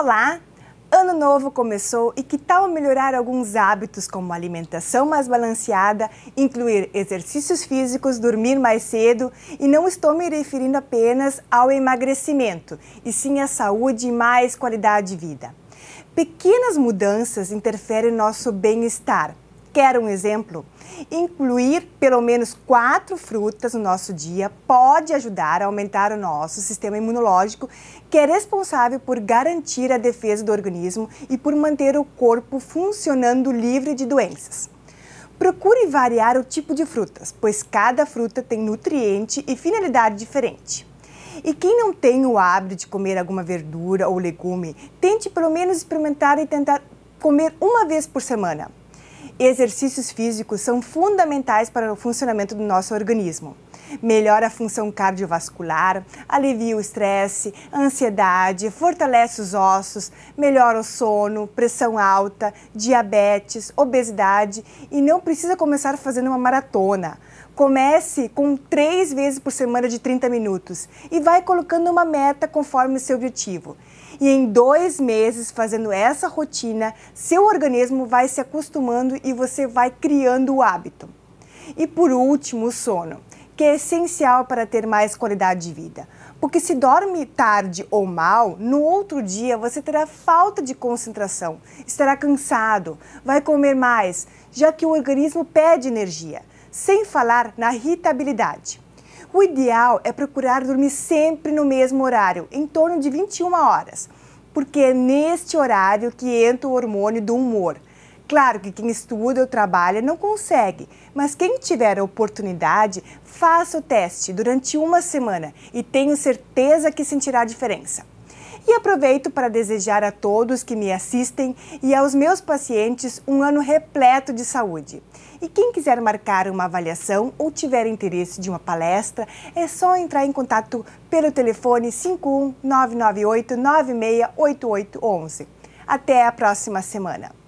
Olá! Ano novo começou e que tal melhorar alguns hábitos como alimentação mais balanceada, incluir exercícios físicos, dormir mais cedo e não estou me referindo apenas ao emagrecimento, e sim à saúde e mais qualidade de vida. Pequenas mudanças interferem no nosso bem-estar. Quer um exemplo? Incluir pelo menos quatro frutas no nosso dia pode ajudar a aumentar o nosso sistema imunológico, que é responsável por garantir a defesa do organismo e por manter o corpo funcionando livre de doenças. Procure variar o tipo de frutas, pois cada fruta tem nutriente e finalidade diferente. E quem não tem o hábito de comer alguma verdura ou legume, tente pelo menos experimentar e tentar comer uma vez por semana. Exercícios físicos são fundamentais para o funcionamento do nosso organismo. Melhora a função cardiovascular, alivia o estresse, ansiedade, fortalece os ossos, melhora o sono, pressão alta, diabetes, obesidade e não precisa começar fazendo uma maratona. Comece com três vezes por semana de 30 minutos e vai colocando uma meta conforme o seu objetivo. E em dois meses, fazendo essa rotina, seu organismo vai se acostumando e você vai criando o hábito. E por último, o sono, que é essencial para ter mais qualidade de vida. Porque se dorme tarde ou mal, no outro dia você terá falta de concentração, estará cansado, vai comer mais, já que o organismo pede energia, sem falar na irritabilidade. O ideal é procurar dormir sempre no mesmo horário, em torno de 21 horas, porque é neste horário que entra o hormônio do humor. Claro que quem estuda ou trabalha não consegue, mas quem tiver a oportunidade, faça o teste durante uma semana e tenho certeza que sentirá a diferença. E aproveito para desejar a todos que me assistem e aos meus pacientes um ano repleto de saúde. E quem quiser marcar uma avaliação ou tiver interesse de uma palestra, é só entrar em contato pelo telefone 51 998 968811. Até a próxima semana.